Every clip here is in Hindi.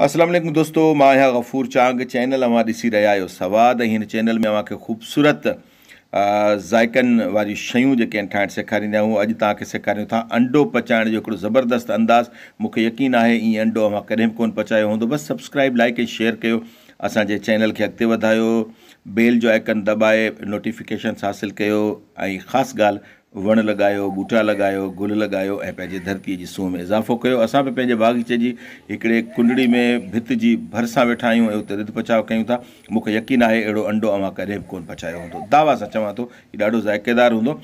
আসসালামু আলাইকুম দোস্তো মা হে গাফুর চাং চ্যানেল হামাদি সি রয় সওয়াদ ইন চ্যানেল মে আকে খুবصورت আ জাইকান ওয়ारी শাইউ জে কে ঠাট সে কারি না হু আজ তা কে সে কারু থা এন্ডো পচান জোক জবরদস্ত আন্দাস মুকে ইয়াকিন আ হে ই এন্ডো হামা কদে কোন পচায়ো হু তো বাস সাবস্ক্রাইব লাইক এ শেয়ার কয় আসা জে চ্যানেল কে আক্তে বধায়ো বেল জো আইকন দবায়ে নোটিফিকেশন হাসিল কয় আই ખાસ গাল वण लॻायो बूटा लॻायो गुल लॻायो ऐं पंहिंजे धरतीअ जी सूह में इज़ाफ़ो कयो असां बि पंहिंजे बाग़ीचे जी हिकिड़े कुंडड़ी में भित जी भरिसां वेठा आहियूं ऐं उते पचाव क्यों था मूंखे यकीन है अड़ो अंडो अमां कॾहिं बि कोन पचायो हूंदो दावा से चवां थो हीउ ॾाढो ज़ाइकेदार हूंदो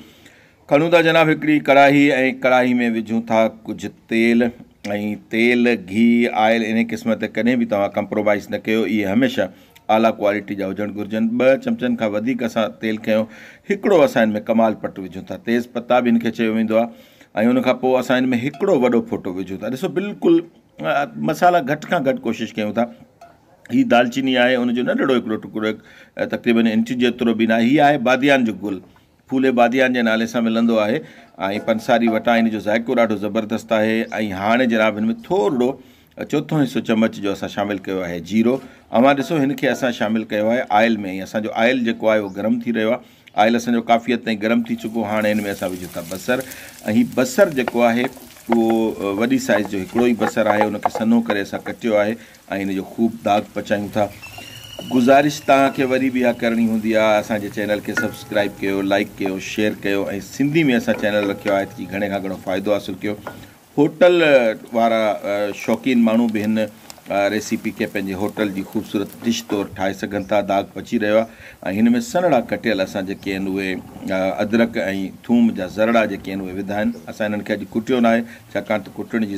खणूं था जनाब एक कढ़ाई ऐं कढ़ाई में विझूं था कुझु तेल ऐं तेल गिहु आयल इन क़िस्म ते कॾहिं बि तव्हां कंप्रोमाइज़ न कयो ये हमेशा आला क्वालिटी जा हुजणु घुरिजनि ॿ चमचनि खां वधीक असां तेल कयूं हिकिड़ो असां कमाल पट विझूं था तेज़ पत्ता बि हिन खे चयो वेंदो में हिकिड़ो फोटो वा था ॾिसो बिल्कुलु मसाला घटि खां घटि कोशिशि कयूं था हीअ दालचीनी है हुनजो नंढिड़ो टुकड़ो तक़रीबन इंच जो भी ना आहे हीअ बादियान जो गुल फूले बादियान के नाले से मिलंदो आहे पंसारी वटा इन जो ज़ाइको ॾाढो ज़बरदस्तु आहे ऐं जनाब हिन में थोरो चोथों हिसो चमच जो असां शामिलु कयो आहे जीरो अवां ॾिसो हिन खे असां शामिलु कयो आहे आयल में असांजो आयल जेको आहे उहो गरम थी रहियो आहे आयल असांजो काफ़ी हद ताईं गरम थी चुको आहे हाणे हिन में असां विझूं था बसर ऐं हीउ बसर जेको आहे उहो वॾी साइज़ जो हिकिड़ो ई बसर आहे हुनखे सन्हो करे असां कटियो आहे ऐं हिन जो ख़ूब दाग़ु पचायूं था गुज़ारिश तव्हांखे वरी बि इहा करणी हूंदी आहे असांजे चैनल खे सब्सक्राइब कयो लाइक कयो शेयर कयो ऐं सिंधी में असां चैनल रखियो आहे त की घणे खां घणो फ़ाइदो हासिलु कयो होटल वारा शौक़ीन मानू बि हिन रेसिपी के पंहिंजे होटल जी ख़ूबसूरत डिश तौर ठाहे सघनि था दाग पची रहियो आहे में सनड़ा कटियल असां जेके आहिनि अदरक थूम जा ज़रड़ा जेके आहिनि उहे विधा आहिनि असां हिननि खे अॼु कुटियो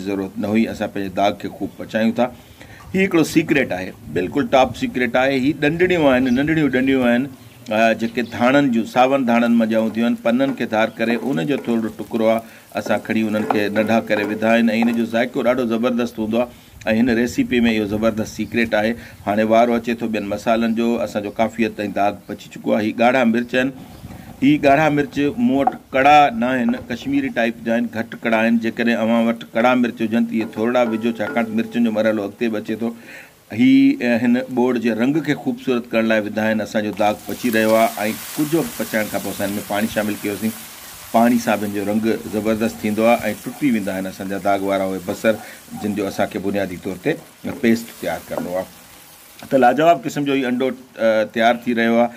ज़रूरत न हुई असां दाग खे ख़ूब पचायूं था हीउ हिकिड़ो सीक्रेट है बिल्कुल टॉप सीक्रेट है हि ॾंडड़ियूं आहिनि नंढड़ियूं जेके धाणनि जूं सावन धाणनि मा हूंदियूं आहिनि पननि खे धार करे उनजो थोरो टुकड़ो आहे असां खणी उन्हनि खे नंढा करे विधा आहिनि ऐं इन जो ज़ाइको ॾाढो ज़बरदस्तु हूंदो आहे ऐं हिन रेसिपी में इहो ज़बरदस्तु सीक्रेट आहे हाणे वारो अचे थो ॿियनि मसालनि जो असांजो काफ़ी हदि ताईं दाग़ पची चुको आहे हीअ ॻाढ़ा मिर्च आहिनि ही ॻाढ़ा मिर्च मूं वटि कड़ा न आहिनि कश्मीरी टाइप जा आहिनि घटि कड़ा आहिनि जेकॾहिं अव्हां वटि कड़ा मिर्च हुजनि त इहे थोरा विझो छाकाणि त मिर्चनि जो मरहलो अॻिते बि अचे थो ही हिन बोर्ड जे रंग खे ख़ूबसूरत करण लाइ विधा आहिनि असांजो दाग़ पची रहियो आहे ऐं कुझु पचाइण खां पोइ असां हिन में पाणी शामिलु कयोसीं पाणी सां बि हिन जो रंगु ज़बरदस्तु थींदो आहे ऐं टुटी वेंदा आहिनि असांजा दाग़ वारा उहे बसर जिन जो असांखे बुनियादी तौर ते पेस्ट तयारु करिणो आहे त लाजवाब क़िस्म जो ई अंडो तयारु थी रहियो आहे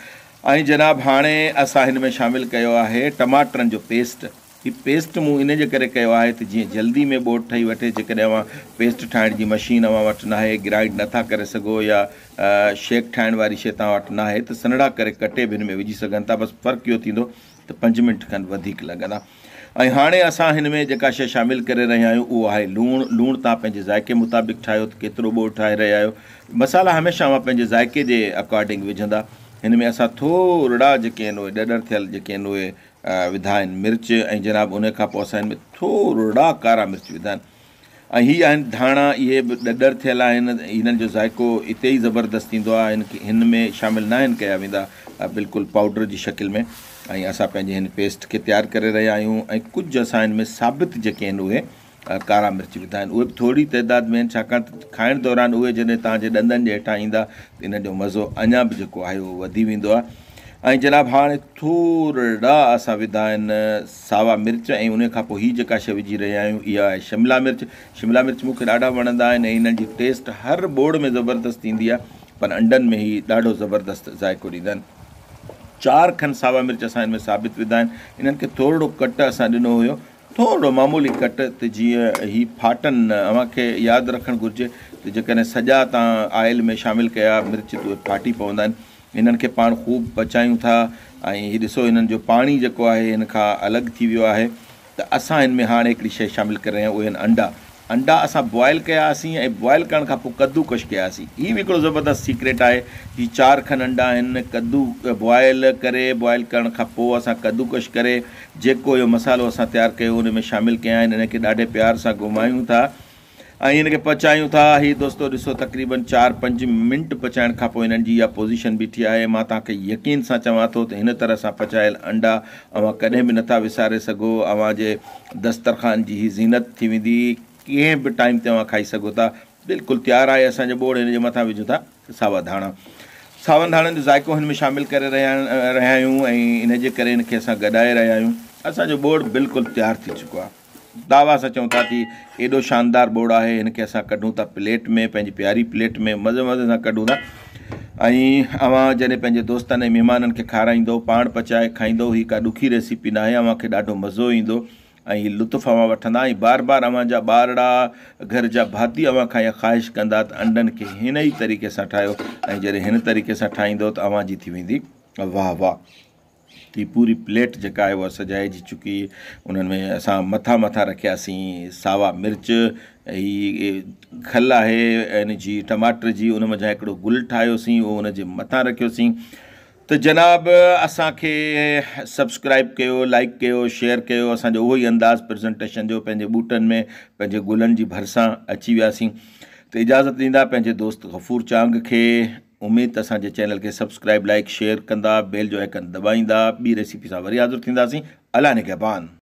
ऐं जनाब हाणे असां हिन में शामिलु कयो आहे टमाटरनि जो पेस्ट ही पेस्ट मूं इन जे करे कयो आहे त जीअं जल्दी में बोट ठही वठे जेकॾहिं अवां पेस्ट ठाहिण जी मशीन अवां वटि नाहे ग्राइंड नथा करे सघो या शेक ठाहिण वारी शइ तव्हां वटि नाहे त सनड़ा करे कटे बि हिन में विझी सघनि था बसि फ़र्क़ु इहो थींदो त पंज मिंट खनि वधीक लॻंदा ऐं हाणे असां हिन में जेका शइ शामिलु करे रहिया आहियूं उहो आहे लूणु लूणु तव्हां पंहिंजे ज़ाइके मुताबिक़ ठाहियो त केतिरो बोट ठाहे रहिया आहियो मसाला हमेशह मां पंहिंजे ज़ाइके जे अकॉर्डिंग विझंदा हिन में असां थोरा जेके आहिनि उहे ॾॾर थियल जेके आहिनि उहे विधा आहिनि मिर्च ऐं जनाब उन खां पोइ असां हिन में थोरा कारा मिर्च विधा आहिनि ऐं हीअ आहिनि धाणा इहे बि ॾॾर थियल आहिनि हिननि जो ज़ाइको हिते ई ज़बरदस्त थींदो आहे हिन खे हिन में शामिलु न आहिनि कया वेंदा बिल्कुलु पाउडर जी शकिल में ऐं असां पंहिंजे हिन पेस्ट खे तयारु करे रहिया आहियूं ऐं कुझु असां हिन में साबित जेके आहिनि उहे कारा मिर्च विधा आहिनि उहे बि थोरी तइदाद में आहिनि छाकाणि त खाइण दौरान उहे जॾहिं तव्हांजे ॾंदनि जे हेठां ईंदा त इन जो मज़ो अञा बि जेको आहे उहो वधी वेंदो आहे ऐं जनाब हाँ थोड़ा अस विधा सावा मिर्च ए उन खां पोइ हीअ जेका शइ विझी रहिया आहियूं शिमला मिर्च शिमला मिर्च मूंखे ॾाढा वणंदा आहिनि टेस्ट हर बोर्ड में ज़बरदस्त इंदी है पर अंडन में ही ढो ज़बरदस्त ज़ाइको ॾींदा आहिनि चारि सावा मिर्च अस हिन में साबित विधा इन इन्हनि कट असां ॾिनो हुयो थोरो मामूली कट त जीअं ही फाटनि न अव्हांखे यादि रखणु घुरिजे त जेकॾहिं सॼा में शामिल क्या मिर्च त फाटी पवंदा हिननि खे पाण ख़ूब बचायूं था ऐं ॾिसो हिननि जो पाणी जेको आहे हिन खां अलॻि थी वियो आहे त असां हिन में हाणे हिकिड़ी शइ शामिलु करे रहिया आहियूं उहे आहिनि अंडा अंडा असां बॉयल कयासीं ऐं बॉइल करण खां पोइ कद्दूक कयासीं हीअ बि हिकिड़ो ज़बरदस्त सीक्रेट आहे इहे चारि खनि अंडा आहिनि कद्दू बॉयल करे बॉइल करण खां पोइ असां कद्दूक करे जेको इहो मसालो असां तयारु कयो हुन में शामिलु कया आहिनि हिन खे ॾाढे प्यार सां घुमायूं था ऐं हिनखे पचायूं था हीउ दोस्तो ॾिसो तक़रीबन चारि पंज मिंट पचाइण खां पोइ हिननि जी इहा पोज़ीशन बीठी आहे मां तव्हांखे यकीन सां चवां थो त हिन तरह सां पचायल अंडा तव्हां कॾहिं बि नथा विसारे सघो अवां जे दस्तरख़ान जी ज़ीनत थी वेंदी कीअं बि टाइम ते तव्हां खाई सघो था बिल्कुलु तयारु आहे असांजो ॿोड़ हिन जे मथां विझूं था सावा धाणा सावन धाणनि जो ज़ाइको हिन में शामिलु करे रहिया रहिया आहियूं ऐं इन जे करे हिनखे असां गॾाए रहिया आहियूं असांजो ॿोड़ बिल्कुलु तयारु थी चुको आहे दावा से चऊं था थी एॾो शानदार बोर्ड है इनके खे असां कढूं प्लेट में पंहिंजी प्यारी प्लेट में मज़े मज़े से कढूं था ऐं अवां जॾहिं पंहिंजे दोस्तनि ऐं महिमाननि खे पचाए खाईंदो हीअ का ॾुखी रेसिपी ना आहे अव्हांखे ॾाढो मज़ो ईंदो ऐं लुत्फ़ु अवां वठंदा बार बार अवां जा ॿारड़ा घर जा भाती अवां खां इहा ख़्वाहिश कंदा त अंडनि खे हिन तरीक़े से ठाहियो ऐं तरीक़े सां ठाहींदो त अवां जी थी वी वाह वाह ती पूरी प्लेट जेका आहे उहा सजाइजी चुकी उन्होंने अस असां मथां मथां सावा मिर्च ही खल आहे इन जी टमाटर जी उन मथां गुल ठासी उहो उन जे मथां रखियोसीं त तो जनाब असांखे सब्सक्राइब कयो लाइक कयो शेयर असो असांजो अंदाज़ प्रेज़ेंटेशन जो बूटन में पंहिंजे गुलनि भरसा अची वियासीं तो इजाज़त ॾींदा पंहिंजे दोस्त गफ़ूर चांग के उम्मीद असांजे चैनल के सब्सक्राइब लाइक शेयर कंदा बेल जो आइकन दॿाईंदा बी रेसिपी से वरी हाज़िर थी अला निगहबान